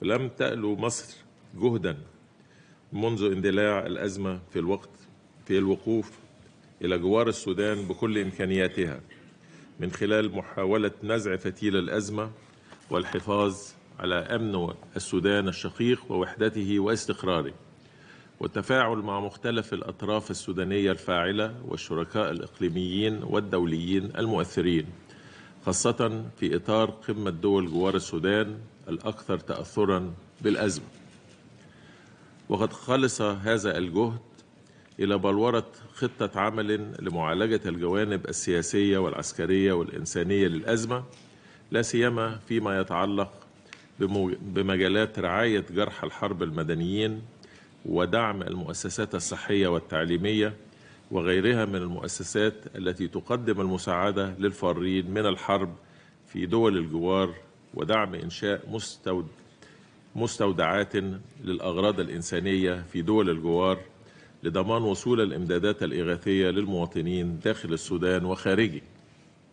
فلم تألو مصر جهدا منذ اندلاع الأزمة في الوقت في الوقوف إلى جوار السودان بكل إمكانياتها من خلال محاولة نزع فتيل الأزمة والحفاظ على أمن السودان الشقيق ووحدته واستقراره والتفاعل مع مختلف الأطراف السودانية الفاعلة والشركاء الإقليميين والدوليين المؤثرين خاصة في إطار قمة دول جوار السودان الأكثر تأثرا بالأزمة وقد خلص هذا الجهد إلى بلورة خطة عمل لمعالجة الجوانب السياسية والعسكرية والإنسانية للأزمة لا سيما فيما يتعلق بمجالات رعاية جرحى الحرب المدنيين ودعم المؤسسات الصحية والتعليمية وغيرها من المؤسسات التي تقدم المساعدة للفارين من الحرب في دول الجوار ودعم إنشاء مستود مستودعات للأغراض الإنسانية في دول الجوار لضمان وصول الإمدادات الإغاثية للمواطنين داخل السودان وخارجه